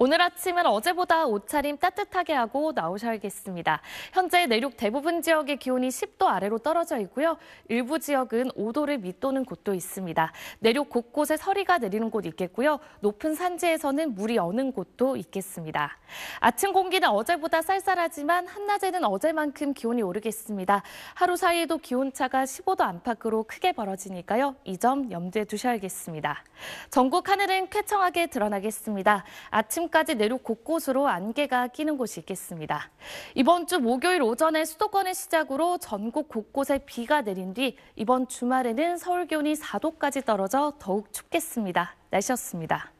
오늘 아침은 어제보다 옷차림 따뜻하게 하고 나오셔야겠습니다. 현재 내륙 대부분 지역의 기온이 10도 아래로 떨어져 있고요. 일부 지역은 5도를 밑도는 곳도 있습니다. 내륙 곳곳에 서리가 내리는 곳 있겠고요. 높은 산지에서는 물이 어는 곳도 있겠습니다. 아침 공기는 어제보다 쌀쌀하지만 한낮에는 어제만큼 기온이 오르겠습니다. 하루 사이에도 기온차가 15도 안팎으로 크게 벌어지니까요. 이 점 염두에 두셔야겠습니다. 전국 하늘은 쾌청하게 드러나겠습니다. 아침 도심까지 내륙 곳곳으로 안개가 끼는 곳이 있겠습니다. 이번 주 목요일 오전에 수도권을 시작으로 전국 곳곳에 비가 내린 뒤 이번 주말에는 서울 기온이 4도까지 떨어져 더욱 춥겠습니다. 날씨였습니다.